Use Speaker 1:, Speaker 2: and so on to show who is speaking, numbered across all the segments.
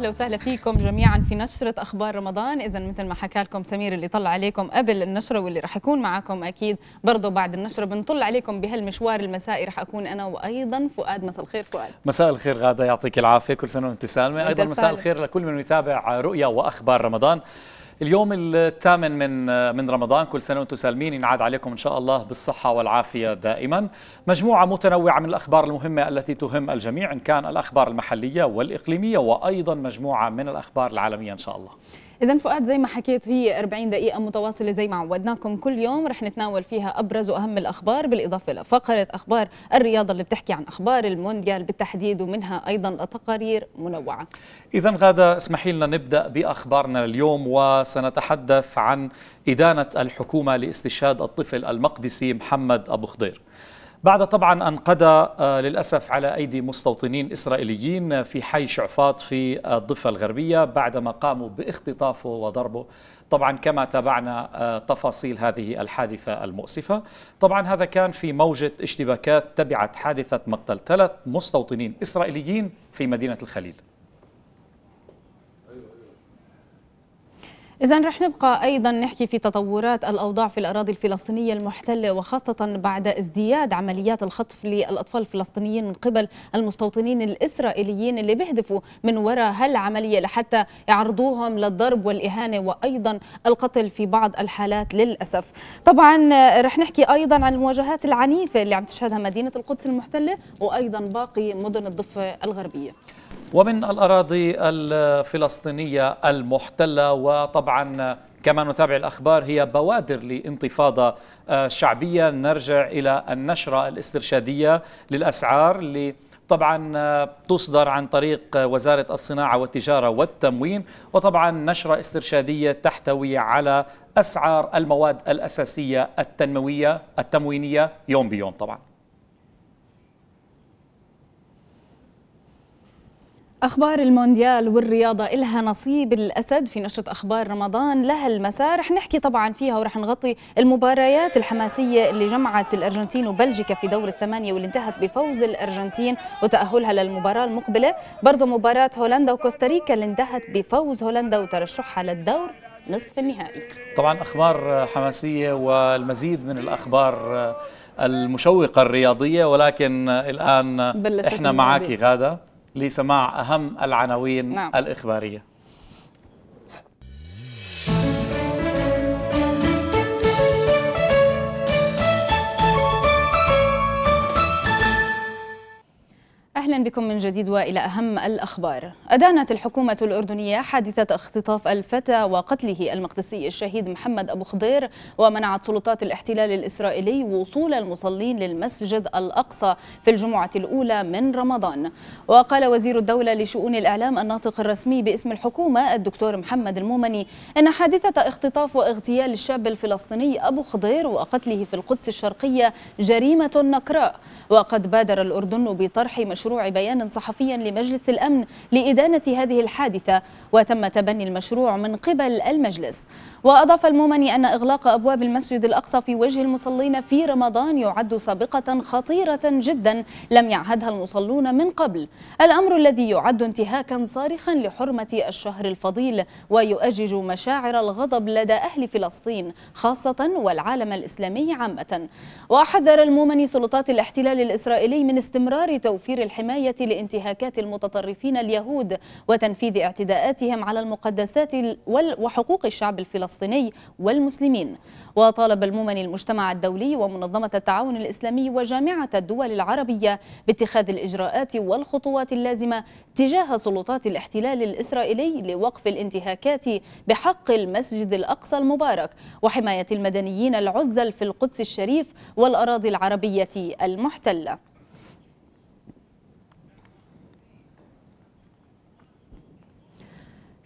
Speaker 1: واهلا وسهلا فيكم جميعا في نشره اخبار رمضان اذا مثل ما حكى لكم سمير اللي طلع عليكم قبل النشره واللي راح يكون معكم اكيد برضه بعد النشره بنطل عليكم بهالمشوار المسائي راح اكون انا وايضا فؤاد مساء الخير فؤاد
Speaker 2: مساء الخير غاده يعطيك العافيه كل سنه وانت سالمه ايضا مساء الخير لكل من يتابع رؤيا واخبار رمضان اليوم الثامن من من رمضان كل سنه وانتم سالمين ينعاد عليكم ان شاء الله بالصحه والعافيه دائما مجموعه متنوعه من الاخبار المهمه التي تهم الجميع ان كان الاخبار المحليه والاقليميه وايضا مجموعه من الاخبار العالميه ان شاء الله
Speaker 1: إذا فؤاد زي ما حكيت هي 40 دقيقة متواصلة زي ما عودناكم كل يوم رح نتناول فيها أبرز وأهم الأخبار بالإضافة لفقرة أخبار الرياضة اللي بتحكي عن أخبار المونديال بالتحديد ومنها أيضا تقارير منوعة
Speaker 2: إذا غادة اسمحي لنا نبدأ بأخبارنا اليوم وسنتحدث عن إدانة الحكومة لاستشهاد الطفل المقدسي محمد أبو خضير بعد طبعا أن قضى آه، للأسف على أيدي مستوطنين إسرائيليين في حي شعفاط في الضفة الغربية بعدما قاموا باختطافه وضربه طبعا كما تابعنا آه، تفاصيل هذه الحادثة المؤسفة طبعا هذا كان في موجة اشتباكات تبعت حادثة مقتل ثلاث مستوطنين إسرائيليين في مدينة الخليل
Speaker 1: إذا رح نبقى أيضا نحكي في تطورات الأوضاع في الأراضي الفلسطينية المحتلة وخاصة بعد ازدياد عمليات الخطف للأطفال الفلسطينيين من قبل المستوطنين الإسرائيليين اللي بيهدفوا من وراء هالعملية لحتى يعرضوهم للضرب والإهانة وأيضا القتل في بعض الحالات للأسف طبعا رح نحكي أيضا عن المواجهات العنيفة اللي عم تشهدها مدينة القدس المحتلة وأيضا باقي مدن الضفة الغربية
Speaker 2: ومن الأراضي الفلسطينية المحتلة وطبعا كما نتابع الأخبار هي بوادر لانتفاضة آه، شعبية نرجع إلى النشرة الاسترشادية للأسعار اللي طبعا آه، تصدر عن طريق آه، وزارة الصناعة والتجارة والتموين وطبعا نشرة استرشادية تحتوي على أسعار المواد الأساسية التنموية التموينية يوم بيوم طبعا
Speaker 1: أخبار المونديال والرياضة إلها نصيب الأسد في نشرة أخبار رمضان لها المساء رح نحكي طبعا فيها ورح نغطي المباريات الحماسية اللي جمعت الأرجنتين وبلجيكا في دور الثمانية واللي انتهت بفوز الأرجنتين وتأهلها للمباراة المقبلة برضو مباراة هولندا وكوستاريكا اللي انتهت بفوز هولندا وترشحها للدور نصف النهائي
Speaker 2: طبعا أخبار حماسية والمزيد من الأخبار المشوقة الرياضية ولكن الآن احنا معك غادة لسماع أهم العناوين نعم. الإخبارية
Speaker 1: أهلا بكم من جديد وإلى أهم الأخبار أدانت الحكومة الأردنية حادثة اختطاف الفتى وقتله المقدسي الشهيد محمد أبو خضير ومنعت سلطات الاحتلال الإسرائيلي وصول المصلين للمسجد الأقصى في الجمعة الأولى من رمضان وقال وزير الدولة لشؤون الإعلام الناطق الرسمي باسم الحكومة الدكتور محمد المومني أن حادثة اختطاف واغتيال الشاب الفلسطيني أبو خضير وقتله في القدس الشرقية جريمة نكراء وقد بادر الأردن بطرح مش مشروع بيان صحفي لمجلس الأمن لإدانة هذه الحادثة وتم تبني المشروع من قبل المجلس وأضاف المومني أن إغلاق أبواب المسجد الأقصى في وجه المصلين في رمضان يعد سابقة خطيرة جدا لم يعهدها المصلون من قبل الأمر الذي يعد انتهاكا صارخا لحرمة الشهر الفضيل ويؤجج مشاعر الغضب لدى أهل فلسطين خاصة والعالم الإسلامي عامة وحذر المومني سلطات الاحتلال الإسرائيلي من استمرار توفير الحماية لانتهاكات المتطرفين اليهود وتنفيذ اعتداءاتهم على المقدسات وحقوق الشعب الفلسطيني والمسلمين وطالب المومن المجتمع الدولي ومنظمة التعاون الإسلامي وجامعة الدول العربية باتخاذ الإجراءات والخطوات اللازمة تجاه سلطات الاحتلال الإسرائيلي لوقف الانتهاكات بحق المسجد الأقصى المبارك وحماية المدنيين العزل في القدس الشريف والأراضي العربية المحتلة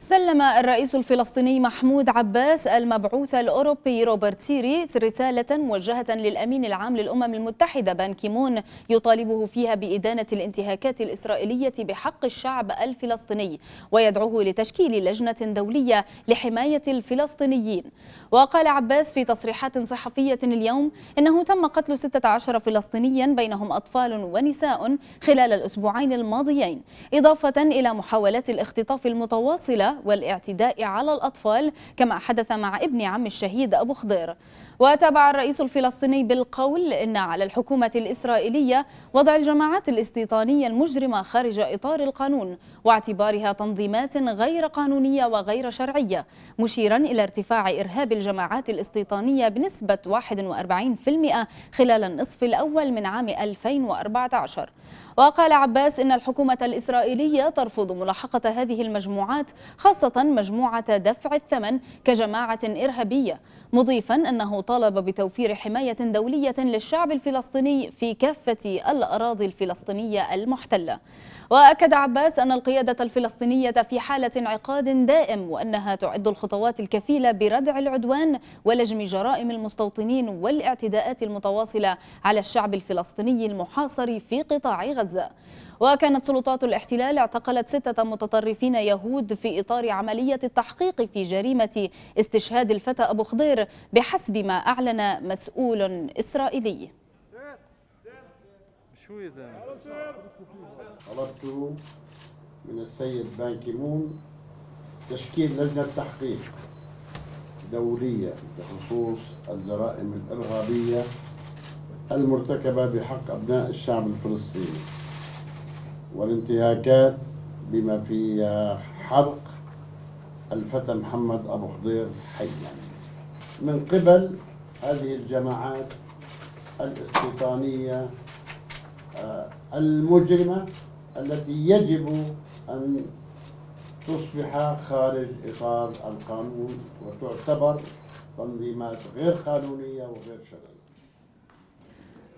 Speaker 1: سلم الرئيس الفلسطيني محمود عباس المبعوث الأوروبي روبرت سيريس رسالة موجهة للأمين العام للأمم المتحدة بان كيمون يطالبه فيها بإدانة الانتهاكات الإسرائيلية بحق الشعب الفلسطيني ويدعوه لتشكيل لجنة دولية لحماية الفلسطينيين وقال عباس في تصريحات صحفية اليوم إنه تم قتل 16 فلسطينيا بينهم أطفال ونساء خلال الأسبوعين الماضيين إضافة إلى محاولات الاختطاف المتواصلة والاعتداء على الأطفال كما حدث مع ابن عم الشهيد أبو خضير وتابع الرئيس الفلسطيني بالقول إن على الحكومة الإسرائيلية وضع الجماعات الاستيطانية المجرمة خارج إطار القانون واعتبارها تنظيمات غير قانونية وغير شرعية مشيرا إلى ارتفاع إرهاب الجماعات الاستيطانية بنسبة 41% خلال النصف الأول من عام 2014 وقال عباس إن الحكومة الإسرائيلية ترفض ملاحقة هذه المجموعات خاصة مجموعة دفع الثمن كجماعة إرهابية مضيفا أنه طالب بتوفير حماية دولية للشعب الفلسطيني في كافة الأراضي الفلسطينية المحتلة وأكد عباس أن القيادة الفلسطينية في حالة انعقاد دائم وأنها تعد الخطوات الكفيلة بردع العدوان ولجم جرائم المستوطنين والاعتداءات المتواصلة على الشعب الفلسطيني المحاصر في قطاع غزة وكانت سلطات الاحتلال اعتقلت ستة متطرفين يهود في إطار عملية التحقيق في جريمة استشهاد الفتى أبو خضير بحسب ما أعلن مسؤول إسرائيلي
Speaker 3: طلبت من السيد بان كيمون تشكيل لجنة تحقيق دولية بخصوص الجرائم الإرهابية المرتكبة بحق أبناء الشعب الفلسطيني والانتهاكات بما فيها حرق الفتى محمد أبو خضير حيا من قبل هذه الجماعات الاستيطانية آه، المجرمة التي يجب أن تصبح خارج إطار القانون وتعتبر تنظيمات غير قانونية وغير شرعية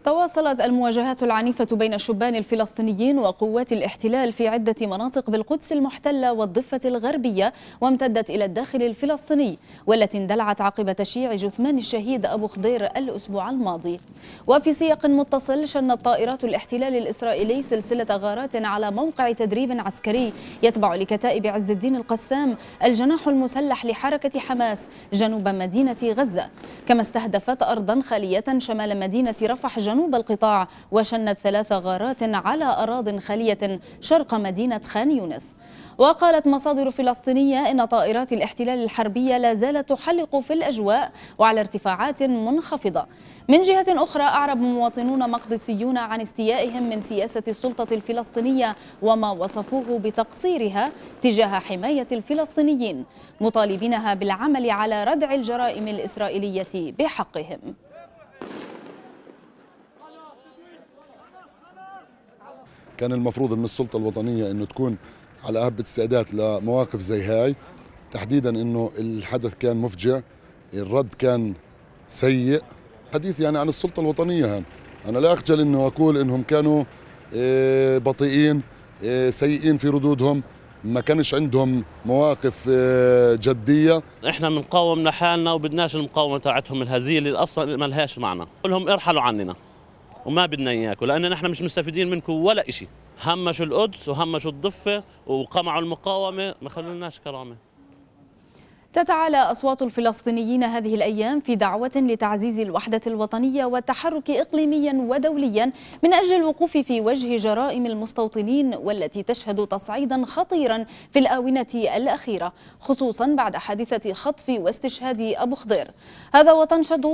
Speaker 1: تواصلت المواجهات العنيفة بين الشبان الفلسطينيين وقوات الاحتلال في عدة مناطق بالقدس المحتلة والضفة الغربية وامتدت إلى الداخل الفلسطيني والتي اندلعت عقب تشييع جثمان الشهيد أبو خضير الأسبوع الماضي وفي سياق متصل شنت طائرات الاحتلال الإسرائيلي سلسلة غارات على موقع تدريب عسكري يتبع لكتائب عز الدين القسام الجناح المسلح لحركة حماس جنوب مدينة غزة كما استهدفت أرضا خالية شمال مدينة رفح جنوب جنوب القطاع وشنت ثلاث غارات على أراض خالية شرق مدينة خان يونس وقالت مصادر فلسطينية إن طائرات الاحتلال الحربية لا زالت تحلق في الأجواء وعلى ارتفاعات منخفضة من جهة أخرى أعرب مواطنون مقدسيون عن استيائهم من سياسة السلطة الفلسطينية وما وصفوه بتقصيرها تجاه حماية الفلسطينيين مطالبينها بالعمل على ردع الجرائم الإسرائيلية بحقهم
Speaker 4: كان المفروض من السلطه الوطنيه انه تكون على اهب استعداد لمواقف زي هاي تحديدا انه الحدث كان مفجع الرد كان سيء حديث يعني عن السلطه الوطنيه هان انا لا اخجل انه اقول انهم كانوا آه، بطيئين آه، سيئين في ردودهم ما كانش عندهم مواقف آه، جديه احنا بنقاوم لحالنا وبدناش المقاومه تاعتهم الهزيله اللي اصلا ما لهاش معنى لهم ارحلوا عننا وما بدنا اياكم لان نحن مش مستفيدين منكم ولا شيء همشوا القدس وهمشوا الضفه وقمعوا المقاومه ما خلولناش كرامه
Speaker 1: تتعالى أصوات الفلسطينيين هذه الأيام في دعوة لتعزيز الوحدة الوطنية والتحرك إقليميا ودوليا من أجل الوقوف في وجه جرائم المستوطنين والتي تشهد تصعيدا خطيرا في الآونة الأخيرة خصوصا بعد حادثة خطف واستشهاد أبو خضير هذا وتنشد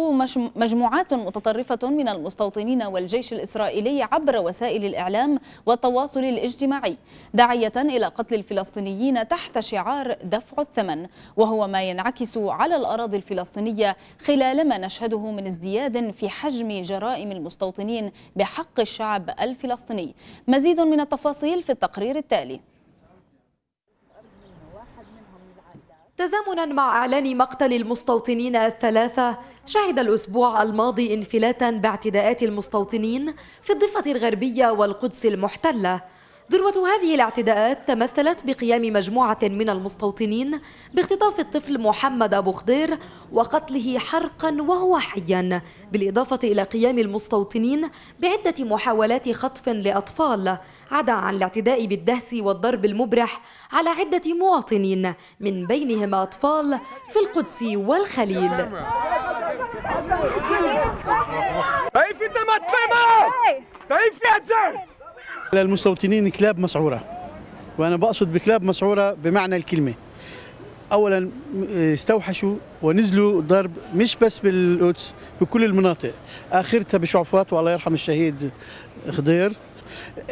Speaker 1: مجموعات متطرفة من المستوطنين والجيش الإسرائيلي عبر وسائل الإعلام والتواصل الاجتماعي داعية إلى قتل الفلسطينيين تحت شعار دفع الثمن وهو وما ينعكس على الأراضي الفلسطينية خلال ما نشهده من ازدياد في حجم جرائم المستوطنين بحق الشعب الفلسطيني مزيد من التفاصيل في التقرير التالي
Speaker 5: تزامنا مع اعلان مقتل المستوطنين الثلاثه شهد الاسبوع الماضي انفلاتا باعتداءات المستوطنين في الضفه الغربيه والقدس المحتله ذروة هذه الاعتداءات تمثلت بقيام مجموعة من المستوطنين باختطاف الطفل محمد أبو خضير وقتله حرقا وهو حيا بالإضافة إلى قيام المستوطنين بعدة محاولات خطف لأطفال عدا عن الاعتداء بالدهس والضرب المبرح على عدة مواطنين من بينهم أطفال في القدس والخليل
Speaker 6: Hey,
Speaker 2: للمستوطنين كلاب مسعوره وانا بقصد بكلاب مسعوره بمعنى الكلمه اولا استوحشوا ونزلوا ضرب مش بس بالقدس بكل المناطق اخرتها بشعفات والله يرحم الشهيد خضير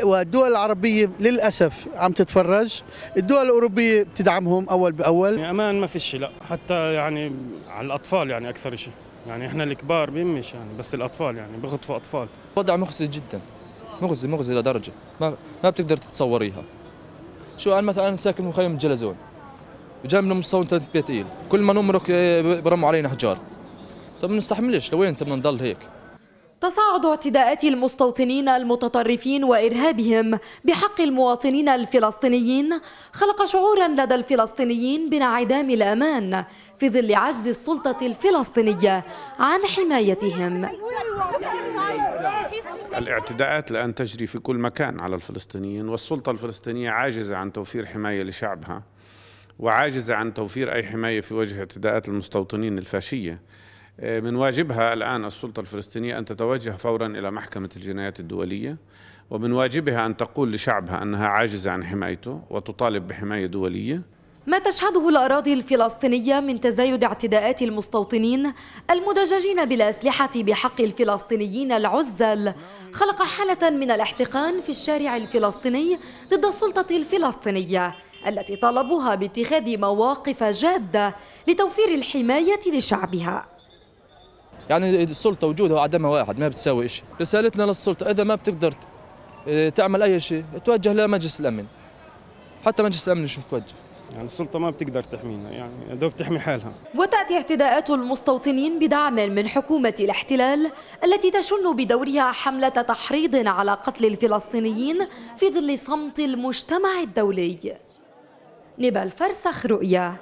Speaker 2: والدول العربية للأسف عم تتفرج الدول الأوروبية بتدعمهم أول بأول
Speaker 6: يعني أمان ما فيش لا حتى يعني على الأطفال يعني أكثر شيء يعني إحنا
Speaker 4: الكبار بيمش يعني بس الأطفال يعني بخطفوا أطفال وضع مخزي جدا مغزي مغزي لدرجه ما ما بتقدر تتصوريها شو انا مثلا ساكن مخيم جلزون من مستوى بيت إيل كل ما نمرك آه، برموا علينا حجار طب ما نستحملش لوين انت بدنا نضل هيك
Speaker 5: تصاعد اعتداءات المستوطنين المتطرفين وإرهابهم بحق المواطنين الفلسطينيين خلق شعورا لدى الفلسطينيين بانعدام الأمان في ظل عجز السلطة الفلسطينية عن حمايتهم
Speaker 3: الاعتداءات الآن تجري في كل مكان على الفلسطينيين والسلطة الفلسطينية عاجزة عن توفير حماية لشعبها وعاجزة عن توفير أي حماية في وجه اعتداءات المستوطنين الفاشية آه، من واجبها الآن السلطة الفلسطينية أن تتوجه فورا إلى محكمة الجنايات الدولية ومن واجبها أن تقول لشعبها أنها عاجزة عن حمايته وتطالب بحماية دولية
Speaker 5: ما تشهده الأراضي الفلسطينية من تزايد اعتداءات المستوطنين المدججين بالأسلحة بحق الفلسطينيين العزل خلق حالة من الاحتقان في الشارع الفلسطيني ضد السلطة الفلسطينية التي طالبوها باتخاذ مواقف جادة لتوفير الحماية لشعبها
Speaker 4: يعني السلطة وجودها وعدمها واحد ما بتساوي شيء رسالتنا للسلطة إذا ما بتقدر تعمل أي شيء توجه لمجلس الأمن حتى مجلس الأمن مش متوجه يعني السلطة ما
Speaker 6: بتقدر تحمينا يعني دوب تحمي حالها
Speaker 5: وتأتي اعتداءات المستوطنين بدعم من حكومة الاحتلال التي تشن بدورها حملة تحريض على قتل الفلسطينيين في ظل صمت المجتمع الدولي نبال فرسخ رؤيا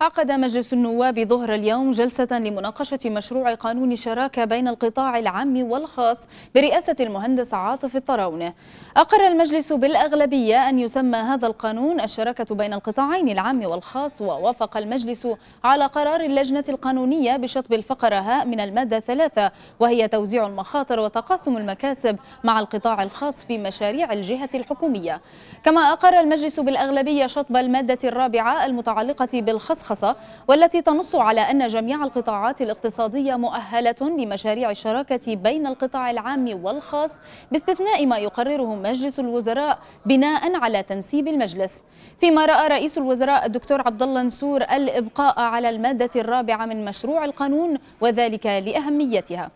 Speaker 1: عقد مجلس النواب ظهر اليوم جلسة لمناقشة مشروع قانون الشراكة بين القطاع العام والخاص برئاسة المهندس عاطف الطراونة أقر المجلس بالأغلبية أن يسمى هذا القانون الشراكة بين القطاعين العام والخاص ووافق المجلس على قرار اللجنة القانونية بشطب الفقرة هاء من المادة ثلاثة وهي توزيع المخاطر وتقاسم المكاسب مع القطاع الخاص في مشاريع الجهة الحكومية كما أقر المجلس بالأغلبية شطب المادة الرابعة المتعلقة بالخصخص المرخصة والتي تنص على أن جميع القطاعات الاقتصادية مؤهلة لمشاريع الشراكة بين القطاع العام والخاص باستثناء ما يقرره مجلس الوزراء بناء على تنسيب المجلس فيما رأى رئيس الوزراء الدكتور عبد الله نسور الإبقاء على المادة الرابعة من مشروع القانون وذلك لأهميتها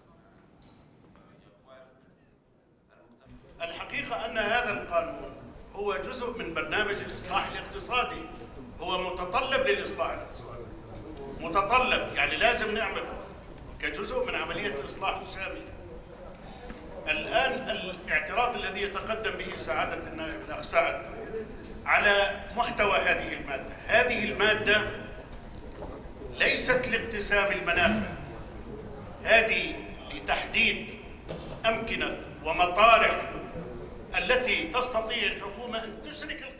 Speaker 3: الحقيقة أن هذا القانون هو جزء من برنامج الإصلاح الاقتصادي هو متطلب للإصلاح الاقتصادي متطلب يعني لازم نعمله كجزء من عملية الإصلاح الشاملة الآن الاعتراض الذي يتقدم به سعادة النائب الأخ سعد على محتوى هذه المادة هذه المادة ليست لاقتسام المنافع هذه لتحديد أمكنة ومطارح التي تستطيع الحكومة أن تشرك القطاع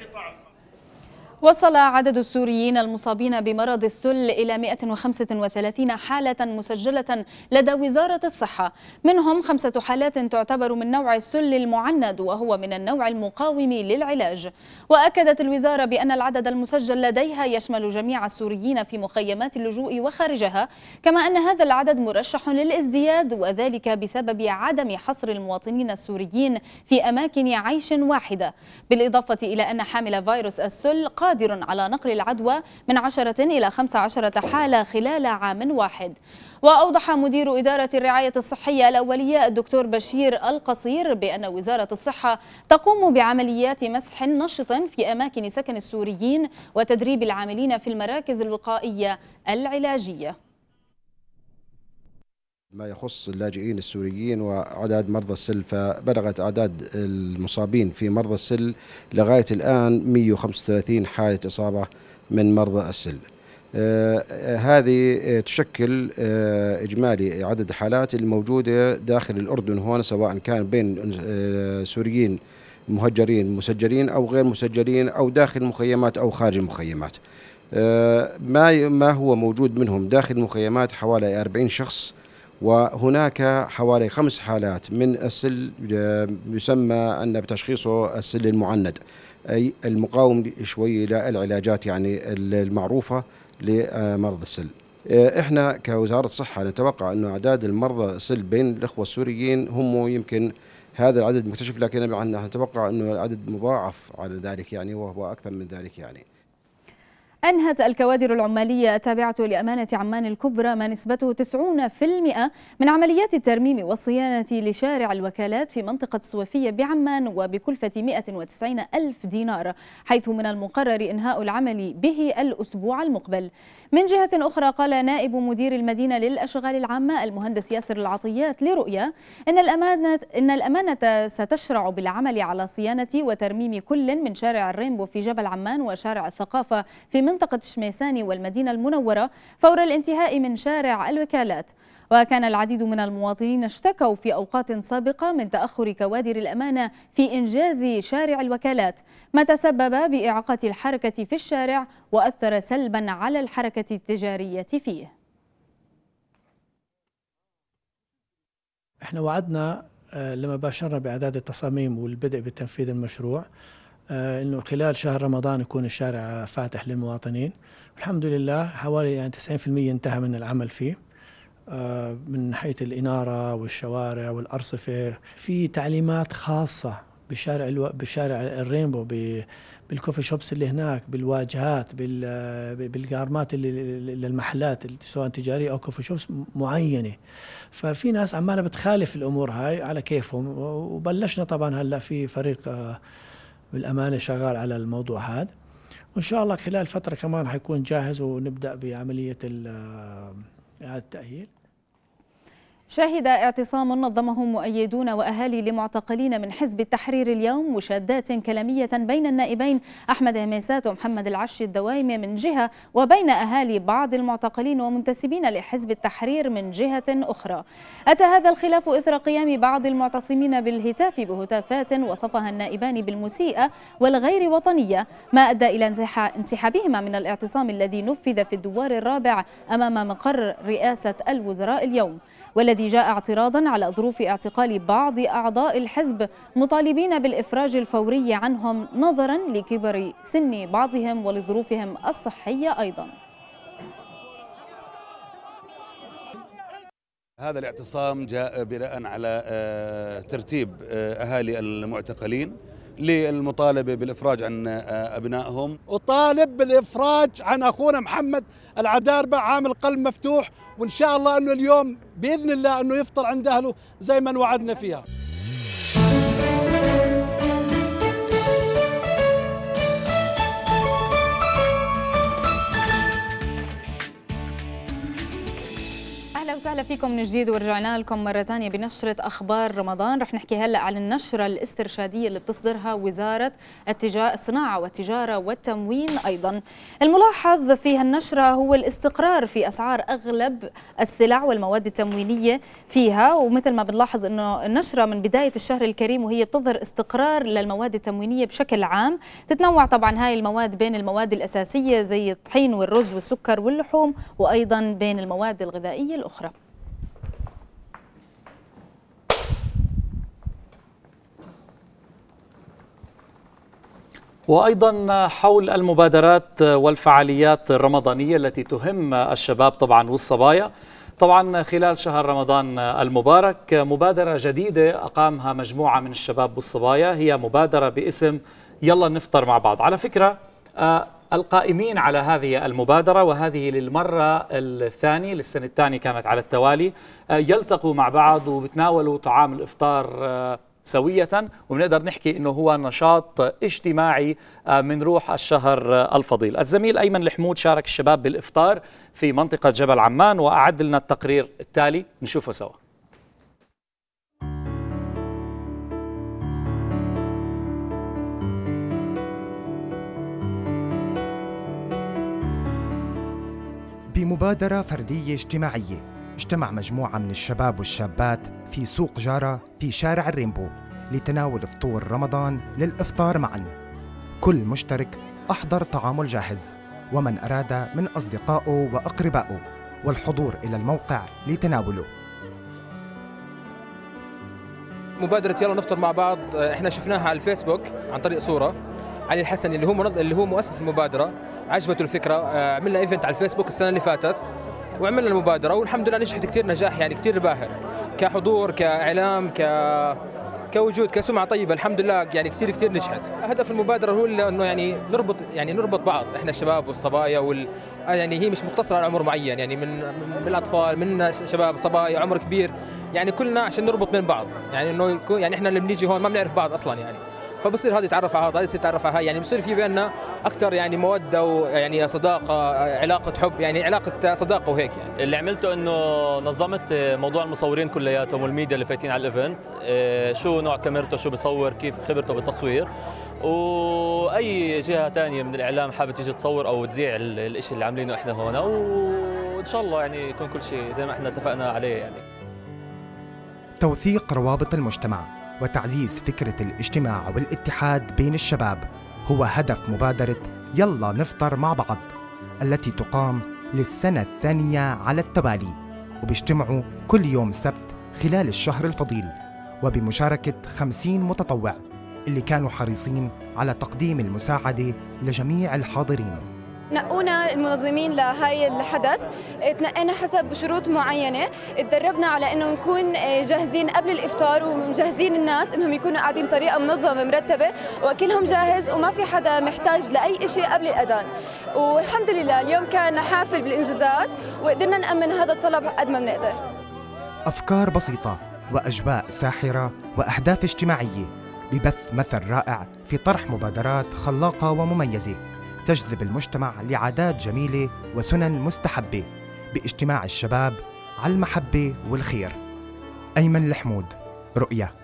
Speaker 1: وصل عدد السوريين المصابين بمرض السل إلى 135 حالة مسجلة لدى وزارة الصحة منهم خمسة حالات تعتبر من نوع السل المعند وهو من النوع المقاوم للعلاج وأكدت الوزارة بأن العدد المسجل لديها يشمل جميع السوريين في مخيمات اللجوء وخارجها كما أن هذا العدد مرشح للازدياد وذلك بسبب عدم حصر المواطنين السوريين في أماكن عيش واحدة بالإضافة إلى أن حامل فيروس السل قال قادر على نقل العدوى من 10 إلى 15 حالة خلال عام واحد وأوضح مدير إدارة الرعاية الصحية الأولية الدكتور بشير القصير بأن وزارة الصحة تقوم بعمليات مسح نشط في أماكن سكن السوريين وتدريب العاملين في المراكز الوقائية العلاجية
Speaker 3: ما يخص اللاجئين السوريين وأعداد مرضى السل فبلغت أعداد المصابين في مرضى السل لغاية الآن 135 حالة إصابة من مرضى السل آه هذه تشكل آه إجمالي عدد حالات الموجودة داخل الأردن هنا سواء كان بين آه سوريين مهجرين مسجلين أو غير مسجلين أو داخل مخيمات أو خارج المخيمات آه، ما ما هو موجود منهم داخل المخيمات حوالي 40 شخص وهناك حوالي خمس حالات من السل آه، يسمى أن بتشخيصه السل المعند أي المقاوم شوي للعلاجات يعني المعروفة لمرض السل آه، احنا كوزاره الصحه نتوقع انه اعداد المرضى السل بين الاخوه السوريين هم يمكن هذا العدد مكتشف لكن نتوقع انه العدد مضاعف على ذلك يعني وهو اكثر من ذلك يعني.
Speaker 1: أنهت الكوادر العمالية التابعة لأمانة عمان الكبرى ما نسبته 90% من عمليات الترميم والصيانة لشارع الوكالات في منطقة الصوفية بعمان وبكلفة 190 ألف دينار حيث من المقرر إنهاء العمل به الأسبوع المقبل من جهة أخرى قال نائب مدير المدينة للأشغال العامة المهندس ياسر العطيات لرؤية إن الأمانة, إن الأمانة ستشرع بالعمل على صيانة وترميم كل من شارع الرينبو في جبل عمان وشارع الثقافة في منطقة شميساني والمدينة المنورة فور الانتهاء من شارع الوكالات وكان العديد من المواطنين اشتكوا في أوقات سابقة من تأخر كوادر الأمانة في إنجاز شارع الوكالات ما تسبب بإعاقة الحركة في الشارع وأثر سلبا على الحركة التجارية فيه
Speaker 2: احنا وعدنا آه، لما باشرنا باعداد التصاميم والبدء بتنفيذ المشروع آه، انه خلال شهر رمضان يكون الشارع فاتح للمواطنين الحمد لله حوالي يعني 90% انتهى من العمل فيه آه، من حيث الإنارة والشوارع والأرصفة في تعليمات خاصة بشارع الو... بشارع الرينبو ب... بالكوفي شوبس اللي هناك بالواجهات بال... بالجارمات اللي للمحلات سواء تجاريه او كوفي شوبس معينه ففي ناس عماله بتخالف الامور هاي على كيفهم وبلشنا طبعا هلا في فريق آه، بالأمانة شغال على الموضوع هذا وإن شاء الله خلال فترة كمان حيكون جاهز ونبدأ بعملية آه، إعادة التأهيل
Speaker 1: شهد اعتصام نظمه مؤيدون وأهالي لمعتقلين من حزب التحرير اليوم مشادات كلامية بين النائبين أحمد هميسات ومحمد العشي الدوايمي من جهة وبين أهالي بعض المعتقلين ومنتسبين لحزب التحرير من جهة أخرى أتى هذا الخلاف إثر قيام بعض المعتصمين بالهتاف بهتافات وصفها النائبان بالمسيئة والغير وطنية ما أدى إلى انسحابهما من الاعتصام الذي نفذ في الدوار الرابع أمام مقر رئاسة الوزراء اليوم والذي جاء اعتراضا على ظروف اعتقال بعض أعضاء الحزب مطالبين بالإفراج الفوري عنهم نظرا لكبر سن بعضهم ولظروفهم الصحية أيضا
Speaker 3: هذا الاعتصام جاء بناء على آه، ترتيب آه، أهالي المعتقلين للمطالبة بالإفراج عن آه، أبنائهم أطالب بالإفراج عن أخونا محمد العداربة عامل قلب مفتوح وإن شاء الله أنه اليوم بإذن الله أنه يفطر عند أهله زي ما وعدنا فيها
Speaker 1: وسهلا فيكم من جديد ورجعنا لكم مرة ثانية بنشرة أخبار رمضان رح نحكي هلأ عن النشرة الاسترشادية اللي بتصدرها وزارة التجارة الصناعة والتجارة والتموين أيضا الملاحظ في هالنشرة هو الاستقرار في أسعار أغلب السلع والمواد التموينية فيها ومثل ما بنلاحظ أنه النشرة من بداية الشهر الكريم وهي بتظهر استقرار للمواد التموينية بشكل عام تتنوع طبعا هاي المواد بين المواد الأساسية زي الطحين والرز والسكر واللحوم وأيضا بين المواد الغذائية الأخرى
Speaker 2: وأيضا حول المبادرات والفعاليات الرمضانية التي تهم الشباب طبعا والصبايا طبعا خلال شهر رمضان المبارك مبادرة جديدة أقامها مجموعة من الشباب والصبايا هي مبادرة باسم يلا نفطر مع بعض على فكرة آه، القائمين على هذه المبادرة وهذه للمرة الثانية للسنة الثانية كانت على التوالي آه، يلتقوا مع بعض وبتناولوا طعام الإفطار آه، سوية وبنقدر نحكي أنه هو نشاط اجتماعي آه، من روح الشهر آه، الفضيل الزميل أيمن الحمود شارك الشباب بالإفطار في منطقة جبل عمان وأعد لنا التقرير التالي نشوفه سوا
Speaker 6: بمبادرة فردية اجتماعية اجتمع مجموعة من الشباب والشابات في سوق جارة في شارع الرينبو لتناول فطور رمضان للإفطار معا كل مشترك أحضر طعامه الجاهز ومن أراد من أصدقائه وأقربائه والحضور إلى الموقع لتناوله
Speaker 4: مبادرة يلا نفطر مع بعض احنا شفناها على الفيسبوك عن طريق صورة علي الحسن اللي هو منظ... اللي هو مؤسس المبادرة عجبته الفكرة آه، عملنا ايفنت على الفيسبوك السنة اللي فاتت وعملنا المبادره والحمد لله نجحت كثير نجاح يعني كثير باهر كحضور كاعلام ك كوجود كسمعه طيبه الحمد لله يعني كثير كثير نجحت هدف المبادره هو انه يعني نربط يعني نربط بعض احنا الشباب والصبايا وال يعني هي مش مقتصره على عمر معين يعني من من الاطفال من شباب صبايا عمر كبير يعني كلنا عشان نربط بين بعض يعني انه يعني احنا اللي بنيجي هون ما بنعرف بعض اصلا يعني فبصير هذا يتعرف على هذا هذا يتعرف على هاي يعني بصير في بيننا اكثر يعني موده ويعني صداقه علاقه حب يعني علاقه صداقه وهيك يعني اللي عملته انه نظمت موضوع المصورين كلياتهم والميديا اللي فايتين على الايفنت آه، شو نوع كاميرته شو
Speaker 2: بصور كيف خبرته بالتصوير واي جهه ثانيه من الاعلام حابه تيجي تصور او تذيع الشيء اللي عاملينه احنا هون وان شاء الله يعني يكون كل شيء زي ما احنا اتفقنا عليه يعني
Speaker 6: توثيق روابط المجتمع وتعزيز فكرة الاجتماع والاتحاد بين الشباب هو هدف مبادرة يلا نفطر مع بعض التي تقام للسنة الثانية على التوالي وبيجتمعوا كل يوم سبت خلال الشهر الفضيل وبمشاركة خمسين متطوع اللي كانوا حريصين على تقديم المساعدة لجميع الحاضرين
Speaker 1: نقونا المنظمين لهاي الحدث تنقينا حسب شروط معينة تدربنا على انه نكون آه، جاهزين قبل الافطار ومجهزين الناس انهم يكونوا قاعدين بطريقة منظمة مرتبة واكلهم جاهز وما في حدا محتاج لأي شيء قبل الأذان والحمد لله اليوم كان حافل بالإنجازات وقدرنا نأمن هذا الطلب قد ما بنقدر
Speaker 6: أفكار بسيطة وأجواء ساحرة وأحداث اجتماعية ببث مثل رائع في طرح مبادرات خلاقة ومميزة تجذب المجتمع لعادات جميلة وسنن مستحبة باجتماع الشباب على المحبة والخير أيمن الحمود رؤية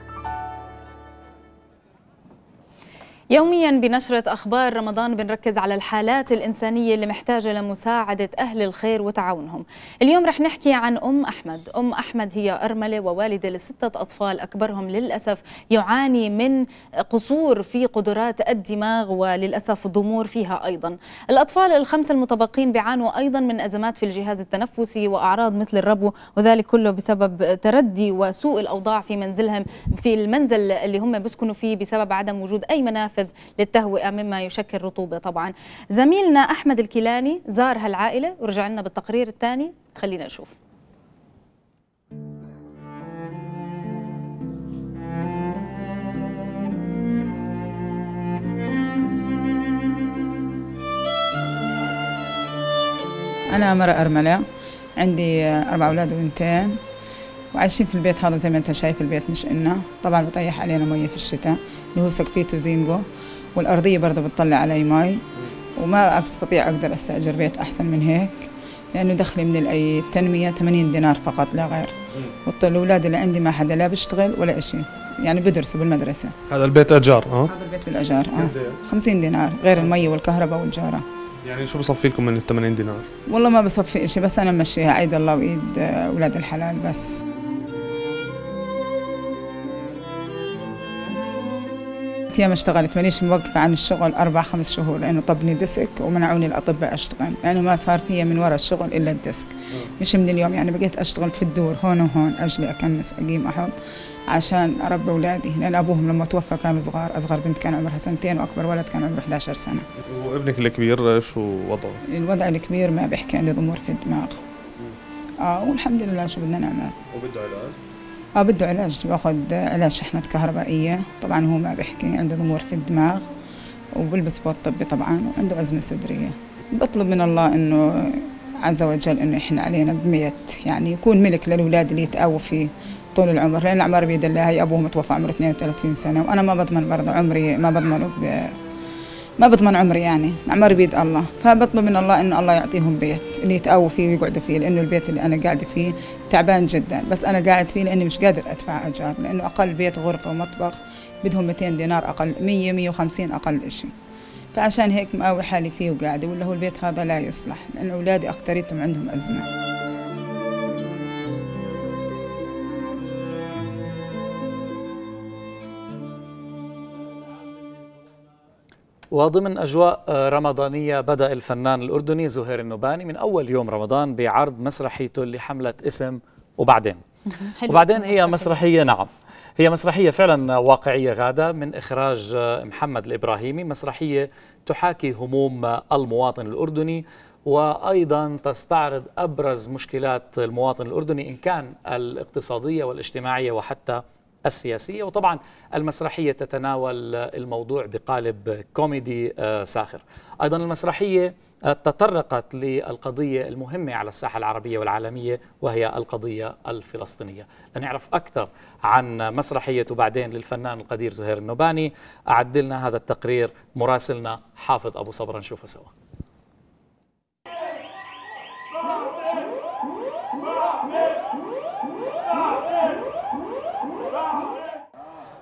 Speaker 1: يوميا بنشرة أخبار رمضان بنركز على الحالات الإنسانية اللي محتاجة لمساعدة أهل الخير وتعاونهم اليوم رح نحكي عن أم أحمد أم أحمد هي أرملة ووالدة لستة أطفال أكبرهم للأسف يعاني من قصور في قدرات الدماغ وللأسف ضمور فيها أيضا الأطفال الخمسة المتبقين بيعانوا أيضا من أزمات في الجهاز التنفسي وأعراض مثل الربو وذلك كله بسبب تردي وسوء الأوضاع في منزلهم في المنزل اللي هم بيسكنوا فيه بسبب عدم وجود أي منافذ منافذ للتهوئة مما يشكل رطوبة طبعا زميلنا أحمد الكيلاني زار هالعائلة ورجع لنا بالتقرير الثاني خلينا نشوف
Speaker 7: أنا مرة أرملة عندي أربع أولاد وبنتين وعايشين في البيت هذا زي ما أنت شايف البيت مش إنه طبعا بطيح علينا مية في الشتاء اللي هو سقفيته زينجو والأرضية برضه بتطلع علي مي وما أستطيع أقدر أستأجر بيت أحسن من هيك لأنه دخلي من التنمية 80 دينار فقط لا غير والأولاد اللي عندي ما حدا لا بيشتغل ولا إشي يعني بدرسوا بالمدرسة
Speaker 6: هذا البيت أجار أه؟ هذا
Speaker 7: البيت بالأجار أه 50 دينار غير المي والكهرباء والجارة
Speaker 6: يعني شو بصفي لكم من ال 80 دينار؟
Speaker 7: والله ما بصفي شيء بس أنا مشيها عيد الله وإيد آه، أولاد الحلال بس ثلاث ايام اشتغلت مانيش موقفه عن الشغل اربع خمس شهور لانه طبني ديسك ومنعوني الاطباء اشتغل لانه ما صار فيا من وراء الشغل الا الديسك مش من اليوم يعني بقيت اشتغل في الدور هون وهون اجلي اكنس اقيم احط عشان اربي اولادي لان ابوهم لما توفى كانوا صغار اصغر بنت كان عمرها سنتين واكبر ولد كان عمره 11 سنه
Speaker 6: وابنك الكبير شو وضعه
Speaker 7: الوضع الكبير ما بيحكي عنده ضمور في الدماغ اه والحمد لله شو بدنا نعمل وبده علاج اه بده علاج باخذ علاج شحنات كهربائية طبعا هو ما بيحكي عنده ضمور في الدماغ وبلبس بوت طبي طبعا وعنده أزمة صدرية بطلب من الله إنه عز وجل إنه يحن علينا بميت يعني يكون ملك للأولاد اللي يتقاووا فيه طول العمر لأن العمر بيد الله هي ابوه متوفى عمره 32 سنة وأنا ما بضمن برضه عمري ما بضمنه ما بضمن عمري يعني عمر بيد الله فبطلب من الله انه الله يعطيهم بيت اللي يتقووا فيه ويقعدوا فيه لانه البيت اللي انا قاعده فيه تعبان جدا بس انا قاعد فيه لاني مش قادر ادفع اجار لانه اقل بيت غرفه ومطبخ بدهم 200 دينار اقل 100 150 اقل شيء فعشان هيك مقاوي حالي فيه وقاعده ولا هو البيت هذا لا يصلح لانه اولادي اكثريتهم عندهم ازمه
Speaker 2: وضمن أجواء آه، رمضانية بدأ الفنان الأردني زهير النباني من أول يوم رمضان بعرض مسرحيته اللي حملت اسم وبعدين وبعدين هي مسرحية نعم هي مسرحية فعلا واقعية غادة من إخراج آه، محمد الإبراهيمي مسرحية تحاكي هموم آه، المواطن الأردني وأيضا تستعرض أبرز مشكلات المواطن الأردني إن كان الاقتصادية والاجتماعية وحتى السياسية وطبعا المسرحية تتناول الموضوع بقالب كوميدي آه، ساخر أيضا المسرحية آه، تطرقت للقضية المهمة على الساحة العربية والعالمية وهي القضية الفلسطينية لنعرف أكثر عن مسرحية وبعدين للفنان القدير زهير النوباني أعدلنا هذا التقرير مراسلنا حافظ أبو صبرا نشوفه سوا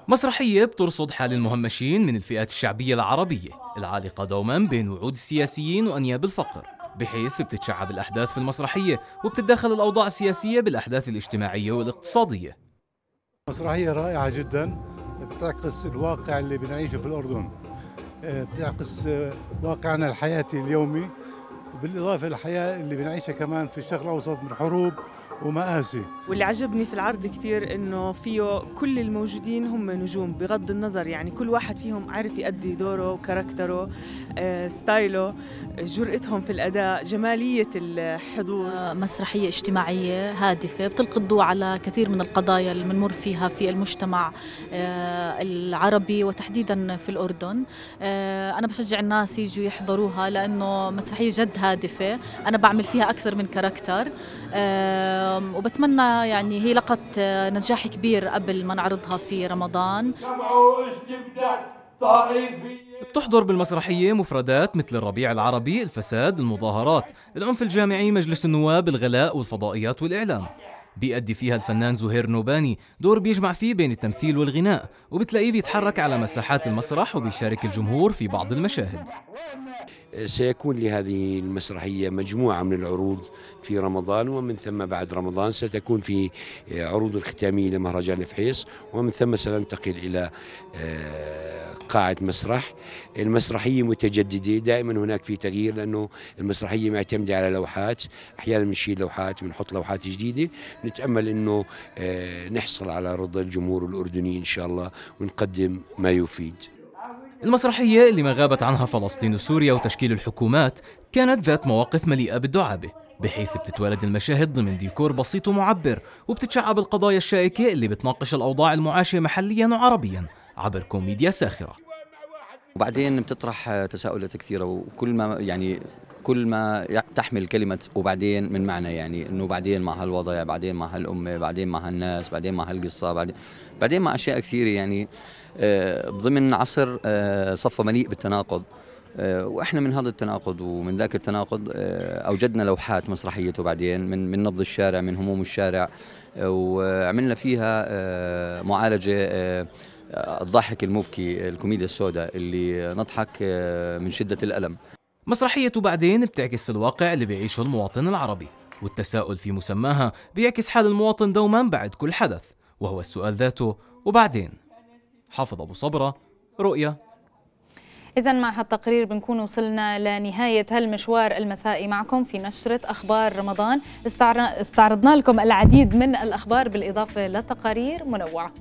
Speaker 4: مسرحية بترصد حال المهمشين من الفئات الشعبية العربية العالقة دوما بين وعود السياسيين وأنياب الفقر بحيث بتتشعب الأحداث في المسرحية وبتتداخل الأوضاع السياسية بالأحداث الاجتماعية والاقتصادية
Speaker 3: مسرحية رائعة جدا بتعكس الواقع اللي بنعيشه في الأردن آه، بتعكس آه، واقعنا الحياتي اليومي بالإضافة للحياة اللي بنعيشها كمان في الشرق الأوسط من حروب ومآسي
Speaker 4: واللي عجبني في العرض كثير انه فيه كل الموجودين هم نجوم بغض
Speaker 1: النظر يعني كل واحد فيهم عارف يأدي دوره وكاركتره آه، ستايله جرأتهم في الأداء جمالية الحضور آه، مسرحية اجتماعية هادفة بتلقي الضوء على كثير من القضايا اللي بنمر فيها في المجتمع آه، العربي وتحديدا في الأردن أنا بشجع الناس يجوا يحضروها لأنه مسرحية جد هادفة أنا بعمل فيها أكثر من كاركتر وبتمنى يعني هي لقت آه، نجاح كبير قبل ما نعرضها في رمضان
Speaker 4: بتحضر بالمسرحية مفردات مثل الربيع العربي، الفساد، المظاهرات، العنف الجامعي، مجلس النواب، الغلاء والفضائيات والإعلام بيأدي فيها الفنان زهير نوباني دور بيجمع فيه بين التمثيل والغناء وبتلاقيه بيتحرك على مساحات المسرح وبيشارك الجمهور في بعض المشاهد
Speaker 3: سيكون لهذه المسرحية مجموعة من العروض في رمضان ومن ثم بعد رمضان ستكون في آه، عروض الختامية لمهرجان فحيص ومن ثم سننتقل إلى آه، قاعة مسرح المسرحية متجددة دائما هناك في تغيير لأنه المسرحية معتمدة على لوحات أحيانا بنشيل لوحات بنحط لوحات جديدة نتأمل أنه آه، نحصل على رضا الجمهور الأردني إن شاء الله ونقدم ما يفيد
Speaker 4: المسرحية اللي ما غابت عنها فلسطين وسوريا وتشكيل الحكومات كانت ذات مواقف مليئة بالدعابة بحيث بتتوالد المشاهد ضمن ديكور بسيط ومعبر وبتتشعب القضايا الشائكة اللي بتناقش الأوضاع المعاشة محليا وعربيا عبر كوميديا ساخرة وبعدين بتطرح تساؤلات كثيرة وكل ما يعني كل ما تحمل كلمة وبعدين من معنى يعني انه بعدين مع هالوضع بعدين مع هالأمة بعدين مع هالناس بعدين مع هالقصة بعدين بعدين مع أشياء كثيرة يعني آه، ضمن عصر آه، صفى مليء بالتناقض آه، واحنا من هذا التناقض ومن ذاك التناقض اوجدنا لوحات مسرحيته بعدين من من نبض الشارع من هموم الشارع وعملنا فيها معالجه الضحك المبكي الكوميديا السوداء اللي نضحك من شده الالم مسرحيه بعدين بتعكس الواقع اللي بيعيشه المواطن العربي والتساؤل في مسماها بيعكس حال المواطن دوما بعد كل حدث وهو السؤال ذاته وبعدين حافظ أبو صبرة رؤية
Speaker 1: إذا مع هالتقرير بنكون وصلنا لنهاية هالمشوار المسائي معكم في نشرة أخبار رمضان استعرضنا لكم العديد من الأخبار بالإضافة لتقارير منوعة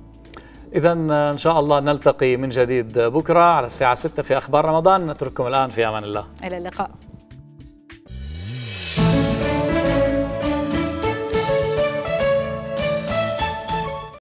Speaker 2: إذا إن شاء الله نلتقي من جديد بكرة على الساعة 6 في أخبار رمضان نترككم الآن في أمان الله
Speaker 1: إلى اللقاء